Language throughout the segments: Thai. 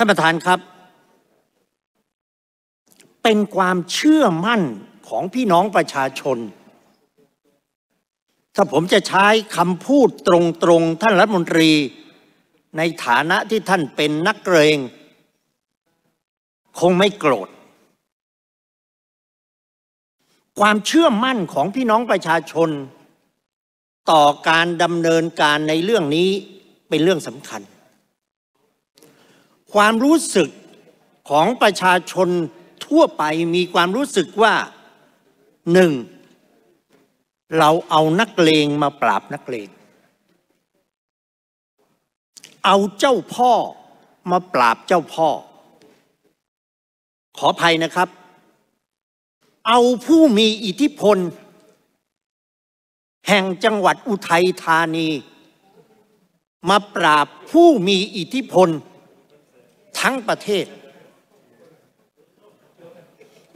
ท่านประธานครับ เป็นความเชื่อมั่นของพี่น้องประชาชน ถ้าผมจะใช้คำพูดตรงๆท่านรัฐมนตรี ในฐานะที่ท่านเป็นนักเกรงคงไม่โกรธ ความเชื่อมั่นของพี่น้องประชาชน ต่อการดำเนินการในเรื่องนี้เป็นเรื่องสำคัญความรู้สึกของประชาชนทั่วไปมีความรู้สึกว่าหนึ่งเราเอานักเลงมาปราบนักเลง เอาเจ้าพ่อมาปราบเจ้าพ่อ ขออภัยนะครับ เอาผู้มีอิทธิพล แห่งจังหวัดอุทัยธานี มาปราบผู้มีอิทธิพลทั้งประเทศ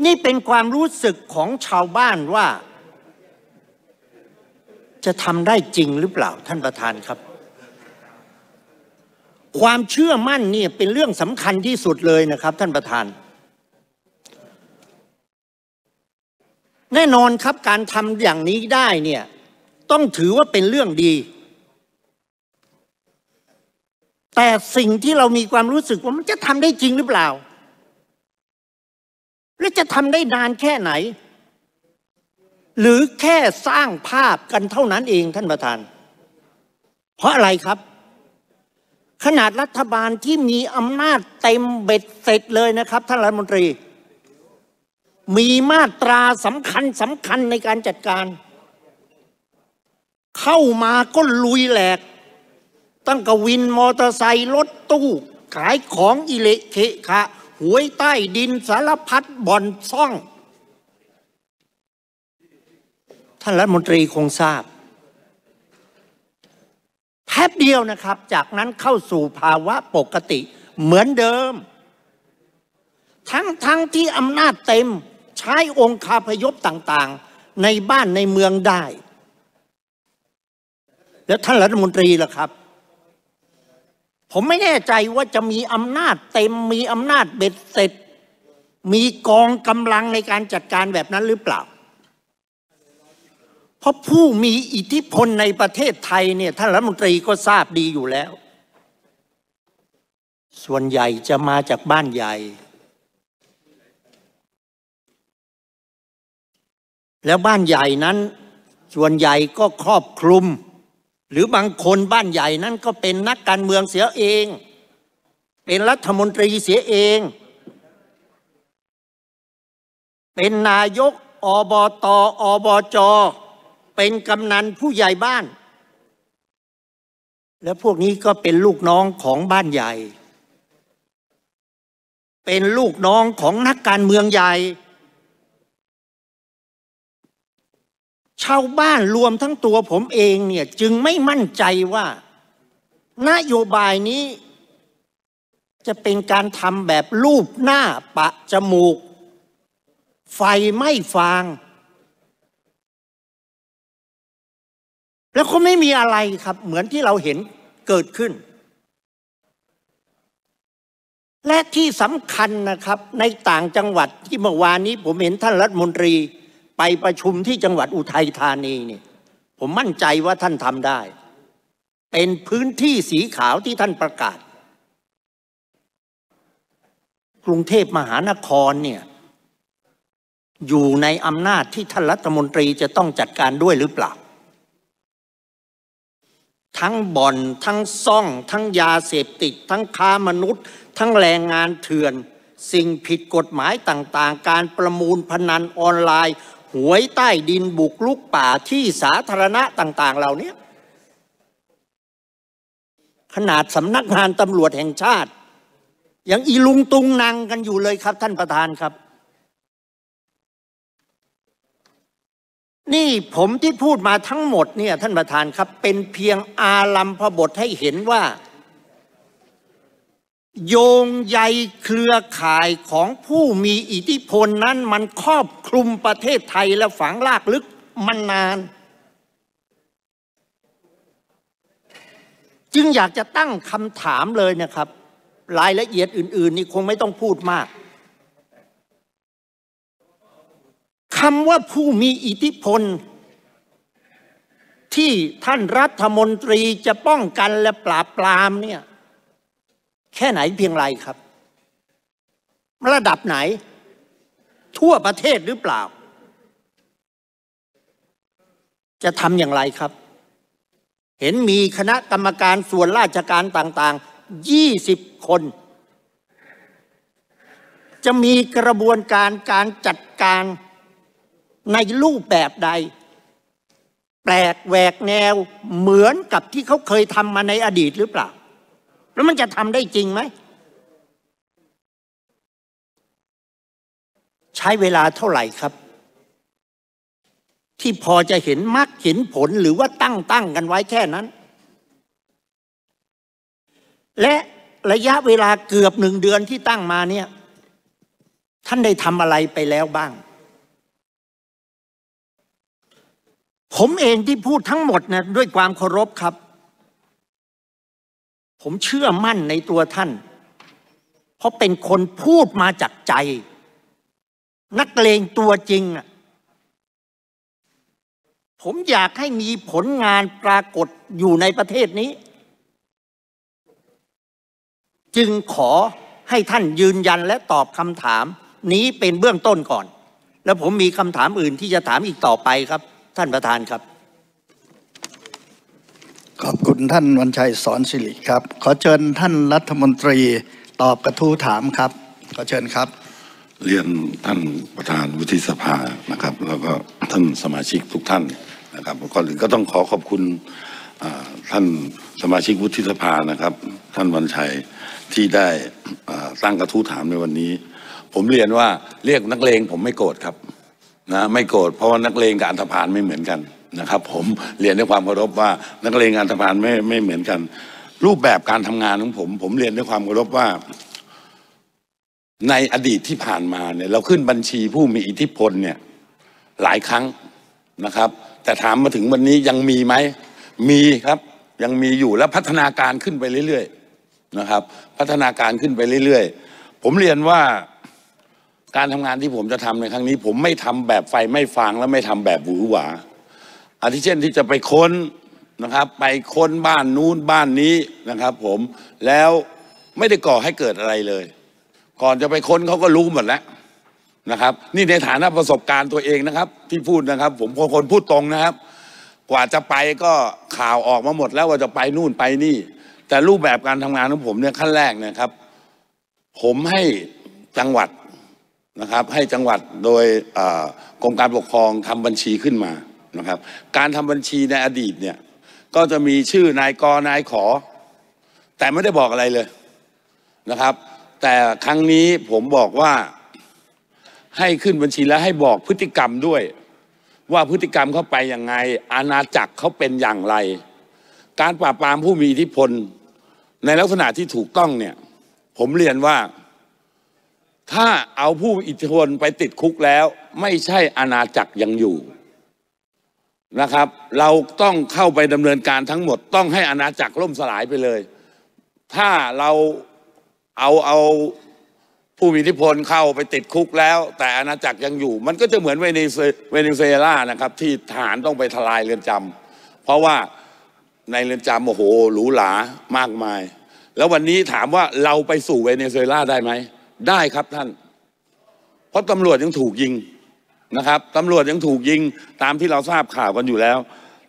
นี่เป็นความรู้สึกของชาวบ้านว่า จะทำได้จริงหรือเปล่าท่านประธานครับ ความเชื่อมั่นนี่เป็นเรื่องสำคัญที่สุดเลยนะครับ ท่านประธาน แน่นอนครับการทำอย่างนี้ได้เนี่ยต้องถือว่าเป็นเรื่องดีแต่สิ่งที่เรามีความรู้สึกว่ามันจะทำได้จริงหรือเปล่า และจะทำได้นานแค่ไหน หรือแค่สร้างภาพกันเท่านั้นเองท่านประธาน เพราะอะไรครับ ขนาดรัฐบาลที่มีอำนาจเต็มเบ็ดเสร็จเลยนะครับ ท่านรัฐมนตรี มีมาตราสำคัญสำคัญในการจัดการ เข้ามาก็ลุยแหลกตั้งกวินมอเตอร์ไซค์รถ ตู้ขายของอิเละเคคะหวยใต้ดินสารพัดบ่อนซ่อง ท่าน รัฐมนตรีคงทราบ แทบเดียวนะครับจากนั้นเข้าสู่ภาวะปกติเหมือนเดิม ทั้งทั้งที่อำนาจเต็มใช้องค์คาพยพต่าง ๆ ในบ้านในเมืองได้ แล้ว ท่าน รัฐมนตรีล่ะครับผมไม่แน่ใจว่าจะมีอำนาจเต็มมีอำนาจเบ็ดเสร็จ มีกองกำลังในการจัดการแบบนั้นหรือเปล่า เพราะผู้มีอิทธิพลในประเทศไทยเนี่ยท่านรัฐมนตรีก็ทราบดีอยู่แล้ว ส่วนใหญ่จะมาจากบ้านใหญ่ แล้วบ้านใหญ่นั้น ส่วนใหญ่ก็ครอบคลุมหรือบางคนบ้านใหญ่นั่นก็เป็นนักการเมืองเสียเอง เป็นรัฐมนตรีเสียเอง เป็นนายกอบตอบจเป็นกำนันผู้ใหญ่บ้าน และพวกนี้ก็เป็นลูกน้องของบ้านใหญ่ เป็นลูกน้องของนักการเมืองใหญ่ชาวบ้านรวมทั้งตัวผมเองเนี่ย จึงไม่มั่นใจว่า นโยบายนี้ จะเป็นการทำแบบรูปหน้าปะ จมูก ไฟไม่ฟาง แล้วก็ไม่มีอะไรครับ เหมือนที่เราเห็นเกิดขึ้น และที่สำคัญนะครับในต่างจังหวัดที่เมื่อวานนี้ผมเห็นท่านรัฐมนตรีไปประชุมที่จังหวัดอุทัยธานีนี่ผมมั่นใจว่าท่านทำได้ เป็นพื้นที่สีขาวที่ท่านประกาศ กรุงเทพมหานครเนี่ยอยู่ในอำนาจที่ท่านรัฐมนตรีจะต้องจัดการด้วยหรือเปล่า ทั้งบ่อนทั้งซ่องทั้งยาเสพติด ทั้งค้ามนุษย์ ทั้งแรงงานเถื่อน สิ่งผิดกฎหมายต่างๆ การประมูลพนันออนไลน์หวยใต้ดินบุกลุกป่าที่สาธารณะต่าง ๆเหล่านี้ขนาดสำนักงานตำรวจแห่งชาติยังอีลุงตุงนางกันอยู่เลยครับ ท่านประธานครับ นี่ผมที่พูดมาทั้งหมดเนี่ยท่านประธานครับ เป็นเพียงอาลัมพบทให้เห็นว่าโยงใยเครือข่ายของผู้มีอิทธิพลนั้นมันครอบคลุมประเทศไทยและฝังลากลึกมันนาน จึงอยากจะตั้งคำถามเลยนะครับ รายละเอียดอื่นๆนี่คงไม่ต้องพูดมากคำว่าผู้มีอิทธิพล ที่ท่านรัฐมนตรีจะป้องกันและปราบปรามเนี่ยแค่ไหนเพียงไรครับ ระดับไหน ทั่วประเทศหรือเปล่า จะทำอย่างไรครับ เห็นมีคณะกรรมการส่วนราชการต่างๆ 20 คน จะมีกระบวนการการจัดการในรูปแบบใด แปลกแหวกแนวเหมือนกับที่เขาเคยทำมาในอดีตหรือเปล่าแล้วมันจะทำได้จริงไหม ใช้เวลาเท่าไหร่ครับ ที่พอจะเห็นมรรคเห็นผลหรือว่าตั้งตั้งกันไว้แค่นั้น และระยะเวลาเกือบหนึ่งเดือนที่ตั้งมาเนี่ย ท่านได้ทำอะไรไปแล้วบ้าง ผมเองที่พูดทั้งหมดนะด้วยความเคารพครับผมเชื่อมั่นในตัวท่าน เพราะเป็นคนพูดมาจากใจ นักเลงตัวจริง ผมอยากให้มีผลงานปรากฏอยู่ในประเทศนี้ จึงขอให้ท่านยืนยันและตอบคำถาม นี้เป็นเบื้องต้นก่อน แล้วผมมีคำถามอื่นที่จะถามอีกต่อไปครับท่านประธานครับขอบคุณ ท่านวันชัยสอนสิริครับขอเชิญท่านรัฐมนตรีตอบกระทู้ถามครับ ขอเชิญครับ เรียนท่านประธานวุฒิสภานะครับ แล้วก็ท่านสมาชิกทุกท่านนะครับก่อนอื่นก็ต้องขอขอบคุณท่านสมาชิกวุฒิสภานะครับ ท่านวันชัยที่ได้ตั้งกระทู้ถามในวันนี้ ผมเรียนว่าเรียกนักเลงผมไม่โกรธครับนะไม่โกรธเพราะว่านักเลงกับอันธพาลไม่เหมือนกันนะครับผมเรียนด้วยความเคารพว่า นักเรียนงานทำงานไม่ไม่เหมือนกัน รูปแบบการทำงานของผมผมเรียนด้วยความเคารพว่าในอดีตที่ผ่านมาเนี่ยเราขึ้นบัญชีผู้มีอิทธิพลเนี่ยหลายครั้งนะครับ แต่ถามมาถึงวันนี้ยังมีไหมมีครับยังมีอยู่และพัฒนาการขึ้นไปเรื่อยๆนะครับ พัฒนาการขึ้นไปเรื่อยๆ ผมเรียนว่าการทำงานที่ผมจะทำในครั้งนี้ ผมไม่ทำแบบไฟไม่ฟางและไม่ทำแบบหวือหวาอาทิเช่นที่จะไปค้นนะครับ ไปค้นบ้านนู้นบ้านนี้นะครับ ผมแล้วไม่ได้ก่อให้เกิดอะไรเลย ก่อนจะไปค้นเขาก็รู้หมดแล้วนะครับ นี่ในฐานะประสบการณ์ตัวเองนะครับ ที่พูดนะครับผมคนพูดตรงนะครับ กว่าจะไปก็ข่าวออกมาหมด แล้วว่าจะไปนู่นไปนี่ แต่รูปแบบการทำงานของผมเนี่ยขั้นแรกนะครับ ผมให้จังหวัดนะครับให้จังหวัดโดยกรมการปกครองทำบัญชีขึ้นมานะครับการทำบัญชีในอดีตเนี่ยก็จะมีชื่อนายก นายขอ แต่ไม่ได้บอกอะไรเลยนะครับ แต่ครั้งนี้ผมบอกว่า ให้ขึ้นบัญชีแล้วให้บอกพฤติกรรมด้วย ว่าพฤติกรรมเขาไปยังไงอาณาจักรเขาเป็นอย่างไร การปราบปรามผู้มีอิทธิพล ในลักษณะที่ถูกต้องเนี่ยผมเรียนว่า ถ้าเอาผู้อิทธิพลไปติดคุกแล้ว ไม่ใช่อาณาจักรยังอยู่นะครับเราต้องเข้าไปดำเนินการทั้งหมดต้องให้อาณาจักรล่มสลายไปเลย ถ้าเราเอาเอาผู้มีอิทธิพลเข้าไปติดคุกแล้ว แต่อาณาจักรยังอยู่ มันก็จะเหมือนเวเนซุเวเนซุเอลานะครับที่ฐานต้องไปทลายเรือนจำ เพราะว่าในเรือนจำโอ้โหหรูหรามากมาย แล้ววันนี้ถามว่าเราไปสู่เวเนซุเอลาได้ไหมได้ครับท่าน เพราะตำรวจยังถูกยิงนะครับ ตำรวจยังถูกยิงตามที่เราทราบข่าวกันอยู่แล้ว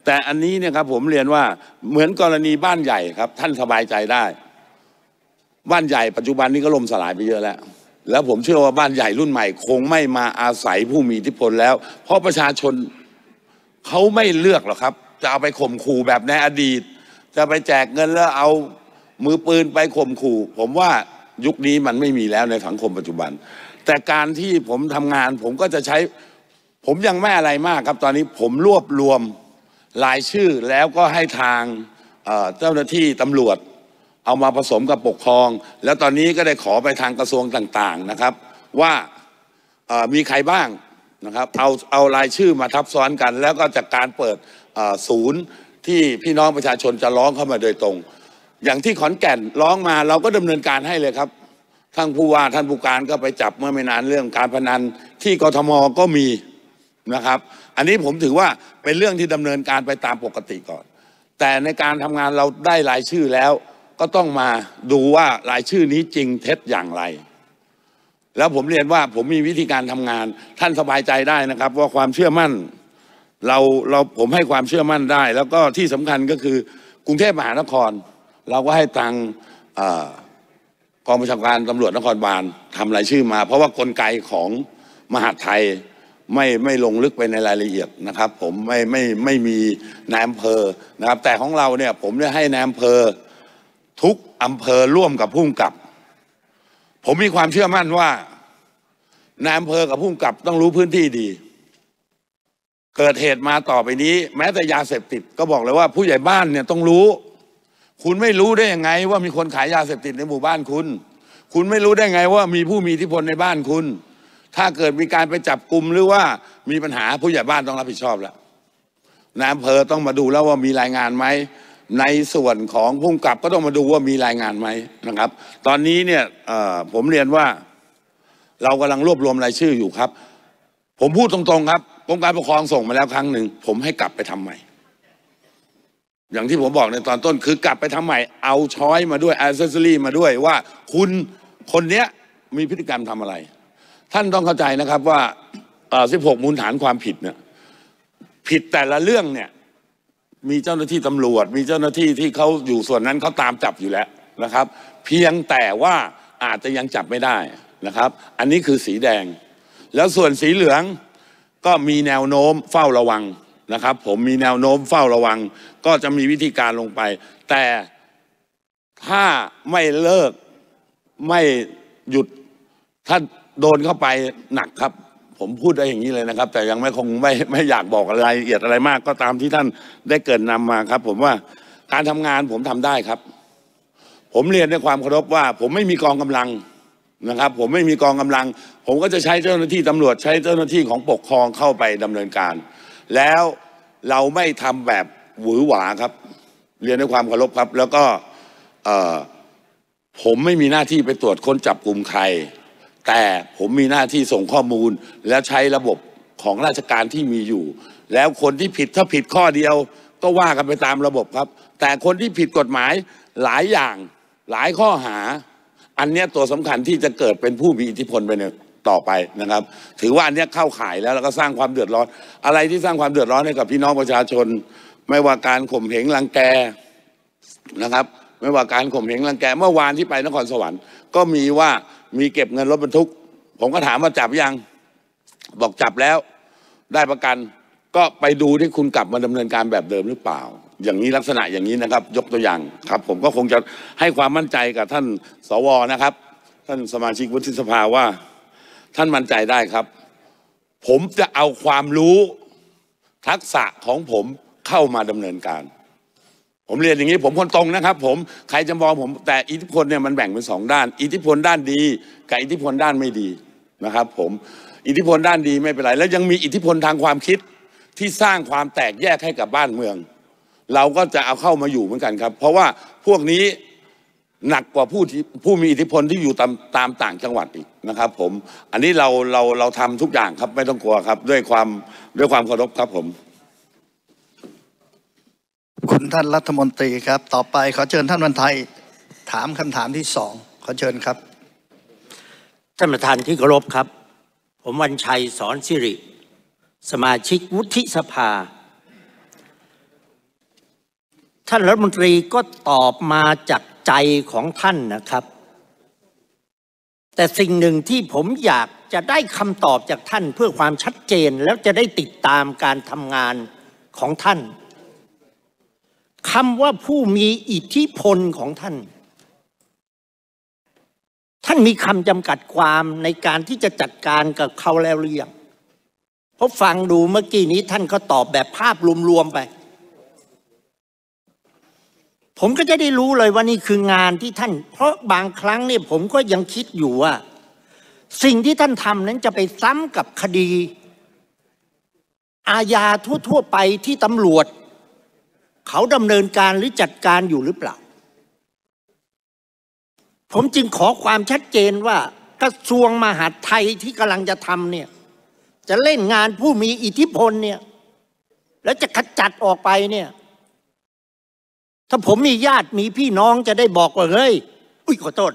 แต่อันนี้เนี่ยครับผมเรียนว่าเหมือนกรณีบ้านใหญ่ครับ ท่านสบายใจได้ บ้านใหญ่ ปัจจุบันนี้ก็ล่มสลายไปเยอะแล้ว แล้ว ผมเชื่อว่าบ้านใหญ่รุ่นใหม่ คงไม่มาอาศัยผู้มีอิทธิพลแล้ว เพราะประชาชนเขาไม่เลือกหรอกครับ จะเอาไปข่มขู่ แบบในอดีต จะไปแจกเงินแล้วเอา มือปืนไปข่มขู่ผมว่ายุคนี้มันไม่มีแล้วในสังคมปัจจุบัน แต่การที่ผมทำงานผมก็จะใช้ผมยังไม่อะไรมากครับ ตอนนี้ผมรวบรวมรายชื่อแล้วก็ให้ทางเจ้าหน้าที่ตำรวจเอามาผสมกับปกครอง แล้วตอนนี้ก็ได้ขอไปทางกระทรวงต่าง ๆนะครับ ว่ามีใครบ้างนะครับ เอาเอารายชื่อมาทับซ้อนกัน แล้วก็จากการเปิดศูนย์ที่พี่น้องประชาชนจะร้องเข้ามาโดยตรง อย่างที่ขอนแก่นร้องมาเราก็ดำเนินการให้เลยครับท่านผู้ว่าท่านผู้การก็ไปจับเมื่อไม่นานเรื่องการพนันที่กทมก็มีนะครับอันนี้ผมถือว่าเป็นเรื่องที่ดำเนินการไปตามปกติก่อน แต่ในการทำงานเราได้รายชื่อแล้ว ก็ต้องมาดูว่ารายชื่อนี้จริงเท็จอย่างไร แล้วผมเรียนว่าผมมีวิธีการทำงานท่านสบายใจได้นะครับว่าความเชื่อมั่นเราเราผมให้ความเชื่อมั่นได้ แล้วก็ที่สำคัญก็คือกรุงเทพมหานคร เราก็ให้ทางกองบัญชาการตำรวจนครบาลทำรายชื่อมา เพราะว่ากลไกของมหาดไทยไม่ไม่ลงลึกไปในรายละเอียดนะครับ ผมไม่ไม่ไม่มีนายอำเภอนะครับ แต่ของเราเนี่ย ผมได้ให้นายอำเภอทุกอำเภอร่วมกับผู้กับ ผมมีความเชื่อมั่นว่านายอำเภอกับผู้กกับ ต้องรู้พื้นที่ดี เกิดเหตุมาต่อไปนี้ แม้แต่ยาเสพติดก็บอกเลยว่า ผู้ใหญ่บ้านเนี่ยต้องรู้ คุณไม่รู้ได้ยังไง ว่ามีคนขายยาเสพติดในหมู่บ้านคุณ คุณไม่รู้ได้ไงว่ามีผู้มีอิทธิพลในบ้านคุณถ้าเกิดมีการไปจับกลุ่มหรือว่ามีปัญหาผู้ใหญ่บ้านต้องรับผิดชอบแล้วนายอำเภอต้องมาดูแล้วว่ามีรายงานไหม ในส่วนของผู้กำกับก็ต้องมาดูว่ามีรายงานไหมนะครับ ตอนนี้เนี่ยผมเรียนว่าเรากำลังรวบรวมรายชื่ออยู่ครับ ผมพูดตรงๆครับกรมการปกครองส่งมาแล้วครั้งหนึ่งผมให้กลับไปทำใหม่อย่างที่ผมบอกในตอนต้นคือกลับไปทำใหม่เอาช้อยมาด้วยแอสเซสซอรี่มาด้วยว่า คุณคนเนี้ยมีพฤติกรรมทำอะไรท่านต้องเข้าใจนะครับว่า 16 มูลฐานความผิดเนี่ยผิดแต่ละเรื่องเนี่ยมีเจ้าหน้าที่ตำรวจ มีเจ้าหน้าที่ที่เขาอยู่ส่วนนั้นเขาตามจับอยู่แล้วนะครับ เพียงแต่ว่าอาจจะยังจับไม่ได้นะครับ อันนี้คือสีแดง แล้วส่วนสีเหลืองก็มีแนวโน้มเฝ้าระวังนะครับ ผมมีแนวโน้มเฝ้าระวัง ก็จะมีวิธีการลงไป แต่ถ้าไม่เลิกไม่หยุดถ้าโดนเข้าไปหนักครับ ผมพูดได้อย่างนี้เลยนะครับ แต่ยังไม่คงไม่ไม่อยากบอกอะไรละเอียดอะไรมาก ก็ตามที่ท่านได้เกิดนนำมาครับ ผมว่าการทำงานผมทำได้ครับ ผมเรียนด้วยความเคารพว่า ผมไม่มีกองกำลังนะครับ ผมไม่มีกองกำลัง ผมก็จะใช้เจ้าหน้าที่ตำรวจ ใช้เจ้าหน้าที่ของปกครองเข้าไปดำเนินการ แล้วเราไม่ทำแบบหวือหวาครับ เรียนด้วยความเคารพครับ แล้วก็ผมไม่มีหน้าที่ไปตรวจค้นจับกลุ่มใครแต่ผมมีหน้าที่ส่งข้อมูลแล้วใช้ระบบของราชการที่มีอยู่ แล้วคนที่ผิดถ้าผิดข้อเดียวก็ว่ากันไปตามระบบครับ แต่คนที่ผิดกฎหมายหลายอย่างหลายข้อหา อันเนี้ยตัวสำคัญที่จะเกิดเป็นผู้มีอิทธิพลไปเนี่ยต่อไปนะครับ ถือว่าอันเนี้ยเข้าข่ายแล้วแล้วก็สร้างความเดือดร้อน อะไรที่สร้างความเดือดร้อนให้กับพี่น้องประชาชน ไม่ว่าการข่มเหงรังแกนะครับ ไม่ว่าการข่มเหงรังแกเมื่อวานที่ไปนครสวรรค์ก็มีว่ามีเก็บเงินรถบรรทุก ผมก็ถามว่าจับยัง บอกจับแล้ว ได้ประกัน ก็ไปดูที่คุณกลับมาดำเนินการแบบเดิมหรือเปล่า อย่างนี้ลักษณะอย่างนี้นะครับ ยกตัวอย่างครับ ผมก็คงจะให้ความมั่นใจกับท่านสวนะครับ ท่านสมาชิกวุฒิสภาว่า ท่านมั่นใจได้ครับ ผมจะเอาความรู้ทักษะของผมเข้ามาดำเนินการผมเรียนอย่างนี้ผมคนตรงนะครับ ผมใครจะมองผมแต่อิทธิพลเนี่ยมันแบ่งเป็นสองด้าน อิทธิพลด้านดี กับอิทธิพลด้านไม่ดีนะครับ ผมอิทธิพลด้านดีไม่เป็นไรแล้วยังมีอิทธิพลทางความคิดที่สร้างความแตกแยกให้กับบ้านเมือง เราก็จะเอาเข้ามาอยู่เหมือนกันครับ เพราะว่าพวกนี้หนักกว่าผู้ที่ผู้มีอิทธิพลที่อยู่ตามตามต่างจังหวัดอีกนะครับผมอันนี้เราเราเราทำทุกอย่างครับไม่ต้องกลัวครับด้วยความด้วยความเคารพครับผมคุณท่านรัฐมนตรีครับ ต่อไปขอเชิญท่านวันไทยถามคำถามที่สอง ขอเชิญครับ ท่านประธานที่เคารพครับ ผมวันชัยสอนสิริ สมาชิกวุฒิสภา ท่านรัฐมนตรีก็ตอบมาจากใจของท่านนะครับ แต่สิ่งหนึ่งที่ผมอยากจะได้คำตอบจากท่านเพื่อความชัดเจนแล้วจะได้ติดตามการทำงานของท่านคำว่าผู้มีอิทธิพลของท่าน ท่านมีคำจำกัดความในการที่จะจัดการกับเขาแล้วหรือยังเพราะฟังดูเมื่อกี้นี้ท่านก็ตอบแบบภาพรวมๆไป ผมก็จะได้รู้เลยว่านี่คืองานที่ท่าน เพราะบางครั้งเนี่ยผมก็ยังคิดอยู่ว่า สิ่งที่ท่านทำนั้นจะไปซ้ำกับคดี อาญาทั่ว ๆ ไปที่ตำรวจเขาดำเนินการหรือจัดการอยู่หรือเปล่า ผมจึงขอความชัดเจนว่ากระทรวงมหาดไทยที่กำลังจะทำเนี่ย จะเล่นงานผู้มีอิทธิพลเนี่ย แล้วจะขจัดออกไปเนี่ย ถ้าผมมีญาติมีพี่น้องจะได้บอกว่า เฮ้ย อุ้ยขอโทษ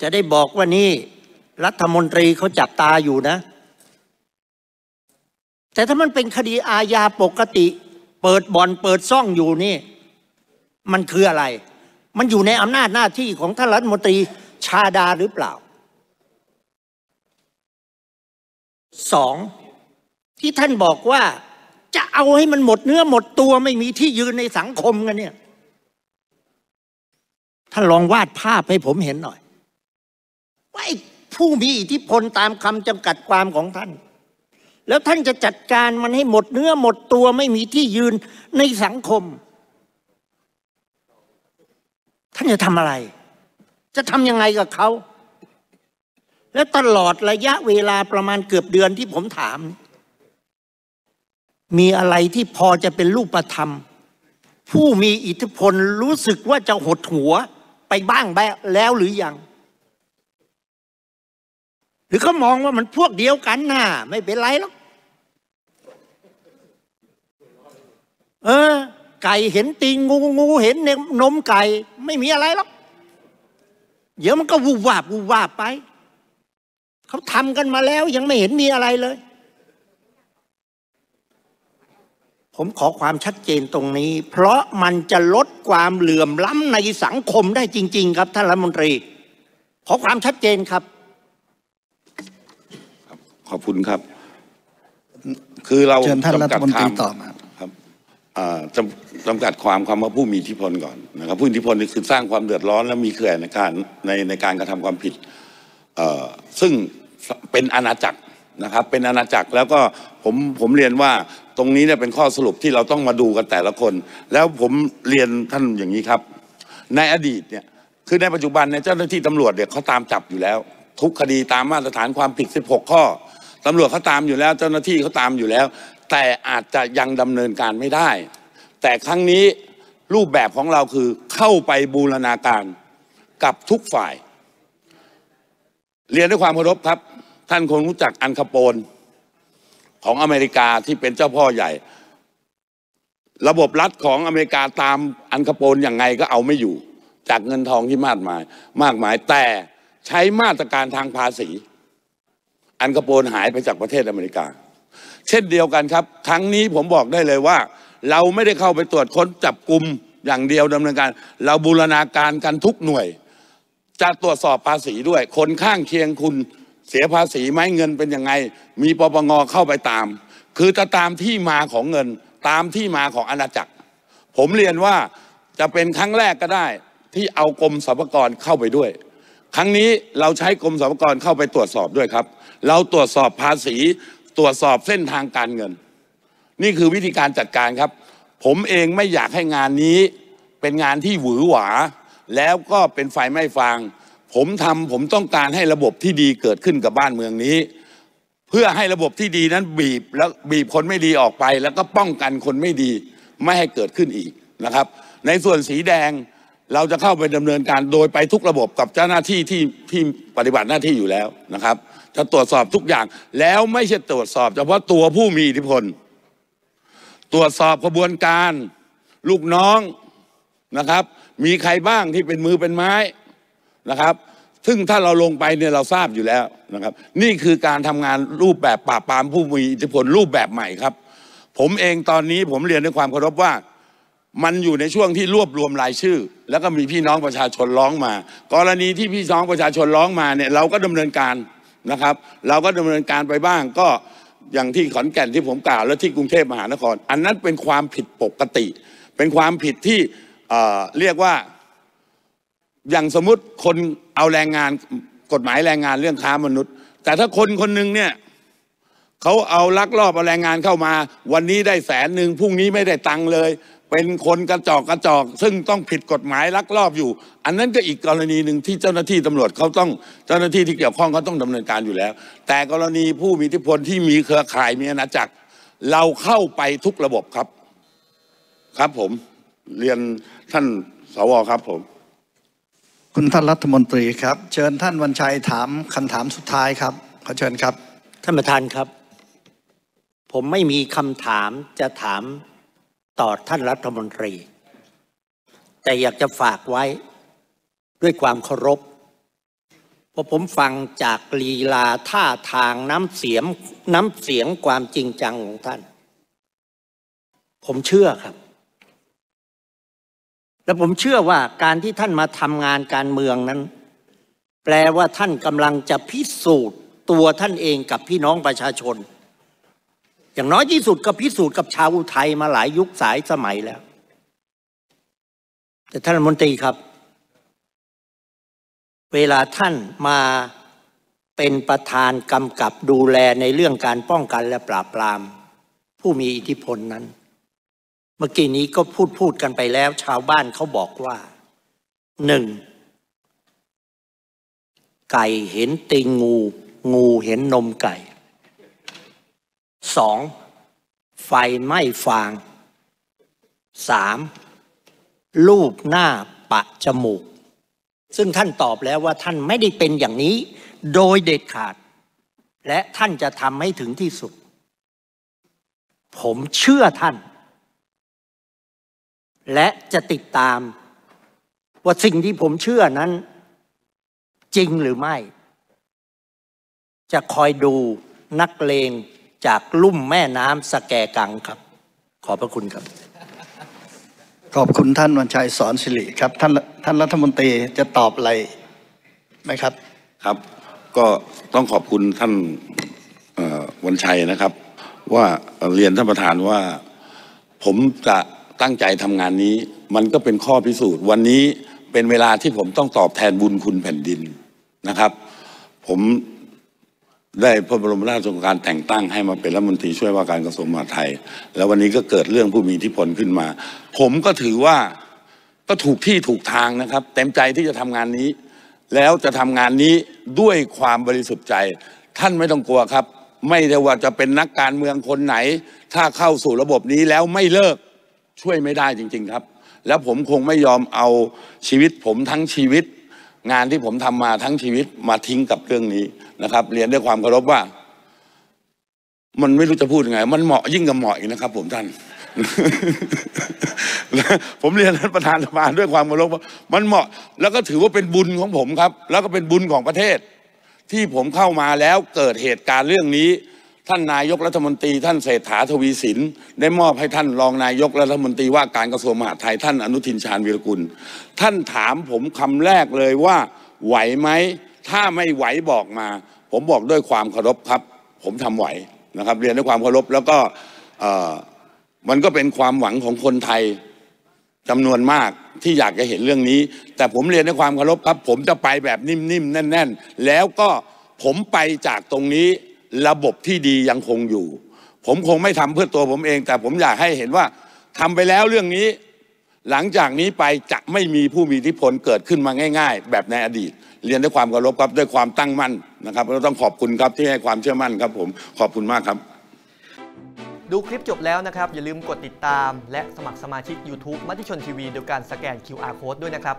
จะได้บอกว่านี่ รัฐมนตรีเขาจับตาอยู่นะแต่ถ้ามันเป็นคดีอาญาปกติ เปิดบ่อนเปิดซ่องอยู่นี่ มันคืออะไร มันอยู่ในอำนาจหน้าที่ของท่านรัฐมนตรีชาดาหรือเปล่าสอง ที่ท่านบอกว่าจะเอาให้มันหมดเนื้อหมดตัวไม่มีที่ยืนในสังคมกันเนี่ยท่านลองวาดภาพให้ผมเห็นหน่อย ว่าผู้มีอิทธิพลตามคำจำกัดความของท่านแล้วท่านจะจัดการมันให้หมดเนื้อหมดตัวไม่มีที่ยืนในสังคม ท่านจะทำอะไร จะทำยังไงกับเขา และตลอดระยะเวลาประมาณเกือบเดือนที่ผมถาม มีอะไรที่พอจะเป็นรูปธรรม ผู้มีอิทธิพลรู้สึกว่าจะหดหัวไปบ้างแล้วหรือยังรือเขามองว่ามันพวกเดียวกันน่ะไม่เป็นไรหรอกเออไก่เห็นตีงงูงูเห็นนมไก่ไม่มีอะไรหรอกเดี๋ยวมันก็วูบวาบวูบวาบไป เขาทำกันมาแล้วยังไม่เห็นมีอะไรเลย ผมขอความชัดเจนตรงนี้ เพราะมันจะลดความเหลื่อมล้ำในสังคมได้จริงๆครับท่านรัฐมนตรี ขอความชัดเจนครับอบคุณครับคือเราำกัดควาัมตอบครับจำจำกัดความความว่าผู้มีอิทธิพลก่อนนะครับผู้มีอิทธิพลนี่คือสร้างความเดือดร้อนและมีเขื่อนในการในในการกระทำความผิดซึ่งเป็นอาณาจักรนะครับเป็นอาณาจักรแล้วก็ผมผมเรียนว่าตรงนี้เนี่ยเป็นข้อสรุปที่เราต้องมาดูกันแต่ละคน แล้วผมเรียนท่านอย่างนี้ครับ ในอดีตเนี่ยคือในปัจจุบันเนี่ยเจ้าหน้าที่ตำรวจเนี่ยเขาตามจับอยู่แล้ว ทุกคดีตามมาตรฐานความผิด 16 ข้อตำรวจเขาตามอยู่แล้วเจ้าหน้าที่เขาตามอยู่แล้ว แต่อาจจะยังดำเนินการไม่ได้ แต่ครั้งนี้รูปแบบของเราคือเข้าไปบูรณาการกับทุกฝ่าย เรียนด้วยความเคารพครับ ท่านคงรู้จักอันคาโปนของอเมริกาที่เป็นเจ้าพ่อใหญ่ ระบบรัฐของอเมริกาตามอันคาโปนอย่างไงก็เอาไม่อยู่ จากเงินทองที่มากมาย มากมายแต่ใช้มาตรการทางภาษีันกระโปนหายไปจากประเทศอเมริกา เช่นเดียวกันครับ ครั้งนี้ผมบอกได้เลยว่า เราไม่ได้เข้าไปตรวจค้นจับกลุ่มอย่างเดียวดำเนินการ เราบูรณาการกันทุกหน่วย จะตรวจสอบภาษีด้วย คนข้างเคียงคุณเสียภาษีไหมเงินเป็น ยังไง มีปปงเข้าไปตาม คือจะตามที่มาของเงินตามที่มาของอาณาจักร ผมเรียนว่าจะเป็นครั้งแรกก็ได้ที่เอากรมสรรพากรเข้าไปด้วย ครั้งนี้เราใช้กรมสรรพากรเข้าไปตรวจสอบด้วยครับเราตรวจสอบภาษีตรวจสอบเส้นทางการเงิน นี่คือวิธีการจัดการครับ ผมเองไม่อยากให้งานนี้เป็นงานที่หวือหวา แล้วก็เป็นไฟไม่ฟางผมทำผมต้องการให้ระบบที่ดีเกิดขึ้นกับบ้านเมืองนี้ เพื่อให้ระบบที่ดีนั้นบีบแล้วบีบคนไม่ดีออกไป แล้วก็ป้องกันคนไม่ดีไม่ให้เกิดขึ้นอีกนะครับ ในส่วนสีแดงเราจะเข้าไปดำเนินการโดยไปทุกระบบกับเจ้าหน้าที่ ที่ที่ปฏิบัติหน้าที่อยู่แล้วนะครับ จะตรวจสอบทุกอย่าง แล้วไม่ใช่ตรวจสอบเฉพาะตัวผู้มีอิทธิพลตรวจสอบกระบวนการลูกน้องนะครับ มีใครบ้างที่เป็นมือเป็นไม้นะครับ ซึ่งถ้าเราลงไปเนี่ยเราทราบอยู่แล้วนะครับ นี่คือการทำงานรูปแบบ ปราบปรามผู้มีอิทธิพลรูปแบบใหม่ครับ ผมเองตอนนี้ผมเรียนด้วยความเคารพว่ามันอยู่ในช่วงที่รวบรวมรายชื่อ แล้วก็มีพี่น้องประชาชนร้องมา กรณีที่พี่น้องประชาชนร้องมาเนี่ย เราก็ดำเนินการนะครับ เราก็ดำเนินการไปบ้างก็อย่างที่ขอนแก่นที่ผมกล่าว และที่กรุงเทพมหานคร อันนั้นเป็นความผิดปกติ เป็นความผิดที่เรียกว่า อย่างสมมติคนเอาแรงงานกฎหมายแรงงานเรื่องค้ามนุษย์ แต่ถ้าคนคนหนึ่งเนี่ยเขาเอาลักลอบเอาแรงงานเข้ามา วันนี้ได้แสนหนึ่งพรุ่งนี้ไม่ได้ตังค์เลยเป็นคนกระจอกกระจอกซึ่งต้องผิดกฎหมายลักลอบอยู่ อันนั้นก็อีกกรณีหนึ่งที่เจ้าหน้าที่ตำรวจเขาต้องเจ้าหน้าที่ที่เกี่ยวข้องเขาต้องดำเนินการอยู่แล้ว แต่กรณีผู้มีอิทธิพลที่มีเครือข่ายมีอาณาจักรเราเข้าไปทุกระบบครับครับผมเรียนท่านสวครับผม คุณท่านรัฐมนตรีครับ เชิญท่านวันชัยถามคำถามสุดท้ายครับขอเชิญครับท่านประธานครับ ผมไม่มีคำถามจะถามต่อท่านรัฐมนตรี แต่อยากจะฝากไว้ด้วยความเคารพพอผมฟังจากลีลาท่าทางน้ำเสียงน้ำเสียงความจริงจังของท่าน ผมเชื่อครับ และผมเชื่อว่าการที่ท่านมาทำงานการเมืองนั้น แปลว่าท่านกำลังจะพิสูจน์ตัวท่านเองกับพี่น้องประชาชนอย่างน้อยที่สุดก็พิสูจน์กับชาวอุทัยมาหลายยุคสายสมัยแล้ว แต่ท่านมนตรีครับ เวลาท่านมาเป็นประธานกำกับดูแลในเรื่องการป้องกันและปราบปรามผู้มีอิทธิพลนั้น เมื่อกี้นี้ก็พูดพูดกันไปแล้วชาวบ้านเขาบอกว่า หนึ่ง ไก่เห็นตีงงู งูเห็นนมไก่สองไฟไหม้ฟางสามรูปหน้าปะจมูก ซึ่งท่านตอบแล้วว่าท่านไม่ได้เป็นอย่างนี้ โดยเด็ดขาด และท่านจะทำให้ถึงที่สุด ผมเชื่อท่าน และจะติดตาม ว่าสิ่งที่ผมเชื่อนั้น จริงหรือไม่ จะคอยดูนักเลงจากลุ่มแม่น้ำสแกกังครับ ขอบพระคุณครับ ขอบคุณท่านวันชัยสอนสิริครับ ท่านท่านรัฐมนตรีจะตอบอะไรไหมครับ ครับ ก็ต้องขอบคุณท่านวันชัยนะครับ ว่าเรียนท่านประธานว่า ผมจะตั้งใจทำงานนี้ มันก็เป็นข้อพิสูจน์ วันนี้เป็นเวลาที่ผมต้องตอบแทนบุญคุณแผ่นดินนะครับ ผมได้พระบรมราชโองการแต่งตั้งให้มาเป็นรัฐมนตรีช่วยว่าการกระทรวงมหาดไทย แล้ววันนี้ก็เกิดเรื่องผู้มีอิทธิพลขึ้นมา ผมก็ถือว่าก็ถูกที่ถูกทางนะครับเต็มใจที่จะทำงานนี้ แล้วจะทำงานนี้ด้วยความบริสุทธิ์ใจท่านไม่ต้องกลัวครับ ไม่ได้ว่าจะเป็นนักการเมืองคนไหน ถ้าเข้าสู่ระบบนี้แล้วไม่เลิกช่วยไม่ได้จริง ๆครับ แล้วผมคงไม่ยอมเอาชีวิต ผมทั้งชีวิตงานที่ผมทำมาทั้งชีวิตมาทิ้งกับเรื่องนี้นะครับ เรียนด้วยความเคารพว่า มันไม่รู้จะพูดยังไงมันเหมาะยิ่งกับเหมาะอีกนะครับผมท่าน ผมเรียนท่านประธานสภาด้วยความเคารพว่า มันเหมาะ แล้วก็ถือว่าเป็นบุญของผมครับ แล้วก็เป็นบุญของประเทศ ที่ผมเข้ามาแล้วเกิดเหตุการณ์เรื่องนี้ท่านนายกรัฐมนตรีท่านเศรษฐาทวีสินได้มอบให้ท่านรองนายกรัฐมนตรีว่าการกระทรวงมหาดไทยท่านอนุทินชาญวิรกุล ท่านถามผมคำแรกเลยว่าไหวไหม ถ้าไม่ไหวบอกมา ผมบอกด้วยความเคารพครับ ผมทำไหวนะครับเรียนด้วยความเคารพ แล้วก็มันก็เป็นความหวังของคนไทยจำนวนมากที่อยากจะเห็นเรื่องนี้ แต่ผมเรียนด้วยความเคารพครับ ผมจะไปแบบนิ่มๆแน่น ๆ แล้วก็ผมไปจากตรงนี้ระบบที่ดียังคงอยู่ ผมคงไม่ทำเพื่อตัวผมเอง แต่ผมอยากให้เห็นว่า ทำไปแล้วเรื่องนี้หลังจากนี้ไปจะไม่มีผู้มีอิทธิพลเกิดขึ้นมาง่าย ๆ แบบในอดีต เรียนด้วยความเคารพครับด้วยความตั้งมั่นนะครับเราต้องขอบคุณครับที่ให้ความเชื่อมั่นครับ ผมขอบคุณมากครับ ดูคลิปจบแล้วนะครับ อย่าลืมกดติดตามและสมัครสมาชิก YouTube มติชนทีวีโดยการสแกน QR Code ด้วยนะครับ